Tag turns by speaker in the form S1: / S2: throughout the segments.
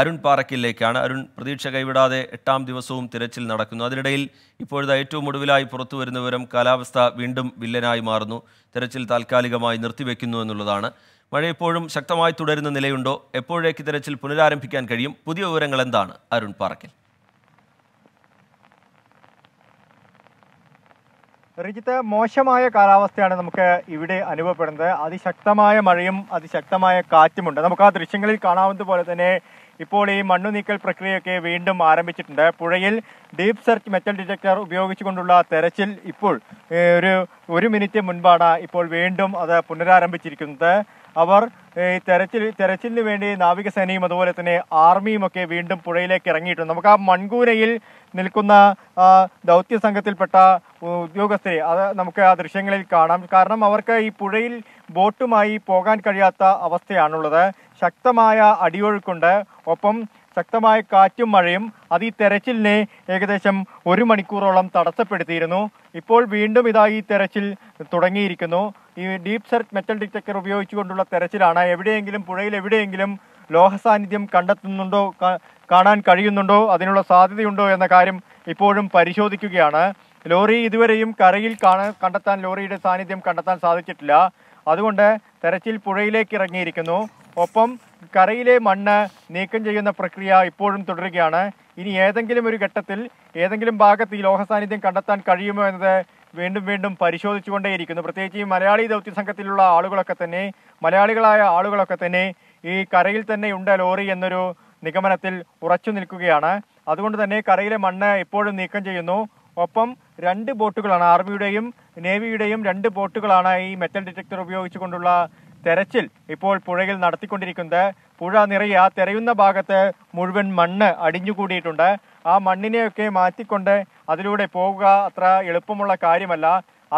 S1: അരുൺ പാറക്കിലേക്കാണ് അരുൺ പ്രതീക്ഷ കൈവിടാതെ എട്ടാം ദിവസവും തിരച്ചിൽ നടക്കുന്നു അതിനിടയിൽ ഇപ്പോഴത്തെ ഏറ്റവും ഒടുവിലായി പുറത്തു വരുന്നവരും കാലാവസ്ഥ വീണ്ടും വില്ലനായി മാറുന്നു തിരച്ചിൽ താൽക്കാലികമായി നിർത്തിവെക്കുന്നു എന്നുള്ളതാണ് മഴ ഇപ്പോഴും ശക്തമായി തുടരുന്ന നിലയുണ്ടോ എപ്പോഴേക്ക് തിരച്ചിൽ പുനരാരംഭിക്കാൻ കഴിയും പുതിയ വിവരങ്ങൾ എന്താണ് അരുൺ പാറക്കിൽ
S2: റിജിത്ത് മോശമായ കാലാവസ്ഥയാണ് നമുക്ക് ഇവിടെ അനുഭവപ്പെടുന്നത് അതിശക്തമായ മഴയും അതിശക്തമായ കാറ്റുമുണ്ട് നമുക്ക് ആ ദൃശ്യങ്ങളിൽ കാണാവുന്നത് പോലെ തന്നെ ഇപ്പോൾ ഈ മണ്ണു നീക്കൽ പ്രക്രിയയൊക്കെ വീണ്ടും ആരംഭിച്ചിട്ടുണ്ട് പുഴയിൽ ഡീപ് സെർച്ച് മെറ്റൽ ഡിറ്റക്ടർ ഉപയോഗിച്ചുകൊണ്ടുള്ള തെരച്ചിൽ ഇപ്പോൾ ഒരു ഒരു മിനിറ്റ് മുൻപാണ് ഇപ്പോൾ വീണ്ടും അത് പുനരാരംഭിച്ചിരിക്കുന്നത് അവർ തെരച്ചിൽ തെരച്ചിലിന് വേണ്ടി നാവികസേനയും അതുപോലെ തന്നെ ആർമിയും ഒക്കെ വീണ്ടും പുഴയിലേക്ക് ഇറങ്ങിയിട്ടുണ്ട് നമുക്ക് ആ മൺകൂരയിൽ നിൽക്കുന്ന ദൗത്യ സംഘത്തിൽപ്പെട്ട ഉദ്യോഗസ്ഥരെ അത് നമുക്ക് ആ ദൃശ്യങ്ങളിൽ കാണാം കാരണം അവർക്ക് ഈ പുഴയിൽ ബോട്ടുമായി പോകാൻ കഴിയാത്ത അവസ്ഥയാണുള്ളത് ശക്തമായ അടിയൊഴുക്കുണ്ട് ഒപ്പം ശക്തമായ കാറ്റും മഴയും അത് ഈ തെരച്ചിലിനെ ഏകദേശം ഒരു മണിക്കൂറോളം തടസ്സപ്പെടുത്തിയിരുന്നു ഇപ്പോൾ വീണ്ടും ഇതാ ഈ തെരച്ചിൽ തുടങ്ങിയിരിക്കുന്നു ഈ ഡീപ് സെർച്ച് മെറ്റൽ ഡിറ്റക്ടർ ഉപയോഗിച്ചുകൊണ്ടുള്ള തെരച്ചിലാണ് എവിടെയെങ്കിലും പുഴയിൽ എവിടെയെങ്കിലും ലോഹ സാന്നിധ്യം കണ്ടെത്തുന്നുണ്ടോ കാണാൻ കഴിയുന്നുണ്ടോ അതിനുള്ള സാധ്യതയുണ്ടോ എന്ന കാര്യം ഇപ്പോഴും പരിശോധിക്കുകയാണ് ലോറി ഇതുവരെയും കരയിൽ കാണാൻ കണ്ടെത്താൻ ലോറിയുടെ സാന്നിധ്യം കണ്ടെത്താൻ സാധിച്ചിട്ടില്ല അതുകൊണ്ട് തെരച്ചിൽ പുഴയിലേക്ക് ഇറങ്ങിയിരിക്കുന്നു ഒപ്പം കരയിലെ മണ്ണ് നീക്കം ചെയ്യുന്ന പ്രക്രിയ ഇപ്പോഴും തുടരുകയാണ് ഇനി ഏതെങ്കിലും ഒരു ഘട്ടത്തിൽ ഏതെങ്കിലും ഭാഗത്ത് ഈ ലോഹസാന്നിധ്യം കണ്ടെത്താൻ കഴിയുമോ എന്നത് വീണ്ടും വീണ്ടും പരിശോധിച്ചുകൊണ്ടേയിരിക്കുന്നു പ്രത്യേകിച്ച് ഈ മലയാളി ദൗത്യ സംഘത്തിലുള്ള ആളുകളൊക്കെ തന്നെ മലയാളികളായ ആളുകളൊക്കെ തന്നെ ഈ കരയിൽ തന്നെ ഉണ്ട് ലോറി എന്നൊരു നിഗമനത്തിൽ ഉറച്ചു നിൽക്കുകയാണ് അതുകൊണ്ട് തന്നെ കരയിലെ മണ്ണ് ഇപ്പോഴും നീക്കം ചെയ്യുന്നു ഒപ്പം രണ്ട് ബോട്ടുകളാണ് ആർമിയുടെയും നേവിയുടെയും രണ്ട് ബോട്ടുകളാണ് ഈ മെറ്റൽ ഡിറ്റക്ടർ ഉപയോഗിച്ചുകൊണ്ടുള്ള തെരച്ചിൽ ഇപ്പോൾ പുഴയിൽ നടത്തിക്കൊണ്ടിരിക്കുന്നത് പുഴ നിറയെ ആ തെരയുന്ന ഭാഗത്ത് മുഴുവൻ മണ്ണ് അടിഞ്ഞുകൂടിയിട്ടുണ്ട് ആ മണ്ണിനെയൊക്കെ മാറ്റിക്കൊണ്ട് അതിലൂടെ പോവുക അത്ര എളുപ്പമുള്ള കാര്യമല്ല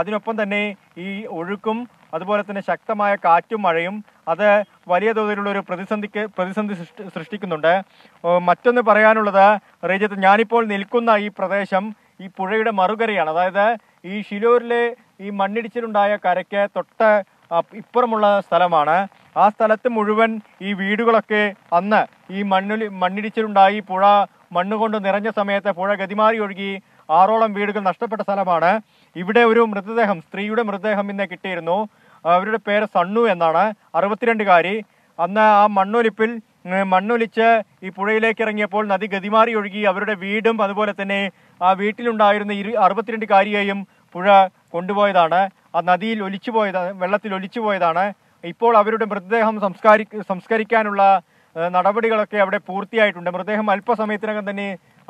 S2: അതിനൊപ്പം തന്നെ ഈ ഒഴുക്കും അതുപോലെ തന്നെ ശക്തമായ കാറ്റും മഴയും അത് വലിയ തോതിലുള്ള ഒരു പ്രതിസന്ധിക്ക് പ്രതിസന്ധി സൃഷ്ടിക്കുന്നുണ്ട് മറ്റൊന്ന് പറയാനുള്ളത് റേജത്ത് ഞാനിപ്പോൾ നിൽക്കുന്ന ഈ പ്രദേശം ഈ പുഴയുടെ മറുകരയാണ് അതായത് ഈ ഷിലൂരിലെ ഈ മണ്ണിടിച്ചിലുണ്ടായ കരയ്ക്ക് തൊട്ട് ഇപ്പുറമുള്ള സ്ഥലമാണ് ആ സ്ഥലത്ത് മുഴുവൻ ഈ വീടുകളൊക്കെ അന്ന് ഈ മണ്ണിൽ മണ്ണിടിച്ചിലുണ്ടായി പുഴ മണ്ണുകൊണ്ട് നിറഞ്ഞ സമയത്ത് പുഴ ഗതിമാറി ഒഴുകി ആറോളം വീടുകൾ നഷ്ടപ്പെട്ട സ്ഥലമാണ് ഇവിടെ ഒരു മൃതദേഹം സ്ത്രീയുടെ മൃതദേഹം ഇന്ന് കിട്ടിയിരുന്നു അവരുടെ പേര് സണ്ണു എന്നാണ് അറുപത്തിരണ്ടുകാരി അന്ന് ആ മണ്ണൊലിപ്പിൽ മണ്ണൊലിച്ച് ഈ പുഴയിലേക്ക് ഇറങ്ങിയപ്പോൾ നദി ഗതിമാറി ഒഴുകി അവരുടെ വീടും അതുപോലെ തന്നെ ആ വീട്ടിലുണ്ടായിരുന്ന ഇരു അറുപത്തിരണ്ടുകാരിയെയും പുഴ കൊണ്ടുപോയതാണ് ആ നദിയിൽ ഒലിച്ചു പോയതാണ് വെള്ളത്തിൽ ഒലിച്ചു പോയതാണ് ഇപ്പോൾ അവരുടെ മൃതദേഹം സംസ്കാരി സംസ്കരിക്കാനുള്ള നടപടികളൊക്കെ അവിടെ പൂർത്തിയായിട്ടുണ്ട് മൃതദേഹം അല്പസമയത്തിനകം തന്നെ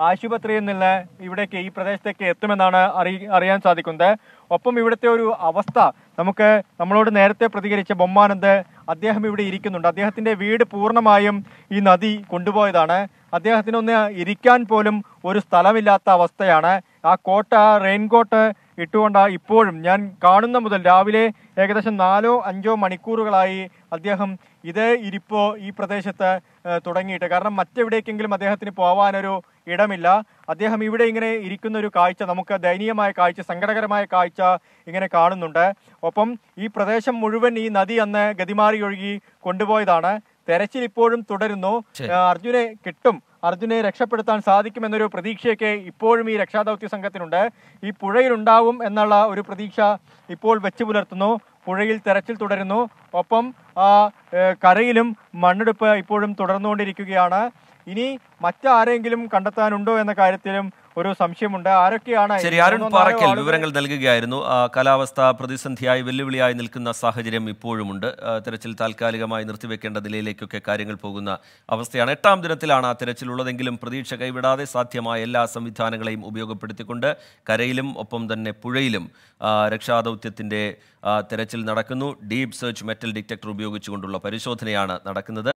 S2: ആശുപത്രിയിൽ നിന്ന് ഇവിടേക്ക് ഈ പ്രദേശത്തേക്ക് എത്തുമെന്നാണ് അറി അറിയാൻ സാധിക്കുന്നത് ഒപ്പം ഇവിടുത്തെ ഒരു അവസ്ഥ നമുക്ക് നമ്മളോട് നേരത്തെ പ്രതികരിച്ച ബൊമ്മാനന്ദ് അദ്ദേഹം ഇവിടെ ഇരിക്കുന്നുണ്ട് അദ്ദേഹത്തിൻ്റെ വീട് പൂർണ്ണമായും ഈ നദി കൊണ്ടുപോയതാണ് അദ്ദേഹത്തിന് ഒന്ന് ഇരിക്കാൻ പോലും ഒരു സ്ഥലമില്ലാത്ത അവസ്ഥയാണ് ആ കോട്ട് ആ റെയിൻകോട്ട് ഇട്ടുകൊണ്ട് ഇപ്പോഴും ഞാൻ കാണുന്ന മുതൽ രാവിലെ ഏകദേശം നാലോ അഞ്ചോ മണിക്കൂറുകളായി അദ്ദേഹം ഇതേ ഇരിപ്പോ ഈ പ്രദേശത്ത് തുടങ്ങിയിട്ട് കാരണം മറ്റെവിടേക്കെങ്കിലും അദ്ദേഹത്തിന് പോവാനൊരു ഇടമില്ല അദ്ദേഹം ഇവിടെ ഇങ്ങനെ ഇരിക്കുന്ന ഒരു കാഴ്ച നമുക്ക് ദയനീയമായ കാഴ്ച സങ്കടകരമായ കാഴ്ച ഇങ്ങനെ കാണുന്നുണ്ട് ഒപ്പം ഈ പ്രദേശം മുഴുവൻ ഈ നദി അന്ന് ഗതിമാറി ഒഴുകി കൊണ്ടുപോയതാണ് തെരച്ചിൽ ഇപ്പോഴും തുടരുന്നു അർജുനെ കിട്ടും അർജുനെ രക്ഷപ്പെടുത്താൻ സാധിക്കുമെന്നൊരു പ്രതീക്ഷയൊക്കെ ഇപ്പോഴും ഈ രക്ഷാദൗത്യ സംഘത്തിനുണ്ട് ഈ പുഴയിലുണ്ടാവും എന്നുള്ള ഒരു പ്രതീക്ഷ ഇപ്പോൾ വെച്ചു പുലർത്തുന്നു പുഴയിൽ തെരച്ചിൽ തുടരുന്നു ഒപ്പം കരയിലും മണ്ണെടുപ്പ് ഇപ്പോഴും തുടർന്നുകൊണ്ടിരിക്കുകയാണ് ഇനി മറ്റാരെങ്കിലും കണ്ടെത്താനുണ്ടോ എന്ന കാര്യത്തിലും ഒരു സംശയമുണ്ട് ആരൊക്കെയാണ് ശരി അരുൺ പാറയ്ക്കൽ വിവരങ്ങൾ
S1: നൽകുകയായിരുന്നു കാലാവസ്ഥ പ്രതിസന്ധിയായി വെല്ലുവിളിയായി നിൽക്കുന്ന സാഹചര്യം ഇപ്പോഴുമുണ്ട് തെരച്ചിൽ താൽക്കാലികമായി നിർത്തിവെക്കേണ്ട നിലയിലേക്കൊക്കെ കാര്യങ്ങൾ പോകുന്ന അവസ്ഥയാണ് എട്ടാം ദിനത്തിലാണ് ആ തെരച്ചിലുള്ളതെങ്കിലും പ്രതീക്ഷ കൈവിടാതെ സാധ്യമായ എല്ലാ സംവിധാനങ്ങളെയും ഉപയോഗപ്പെടുത്തിക്കൊണ്ട് കരയിലും ഒപ്പം തന്നെ പുഴയിലും രക്ഷാദൗത്യത്തിൻ്റെ തെരച്ചിൽ നടക്കുന്നു ഡീപ് സെർച്ച് മെറ്റൽ ഡിറ്റക്ടർ ഉപയോഗിച്ചുകൊണ്ടുള്ള പരിശോധനയാണ് നടക്കുന്നത്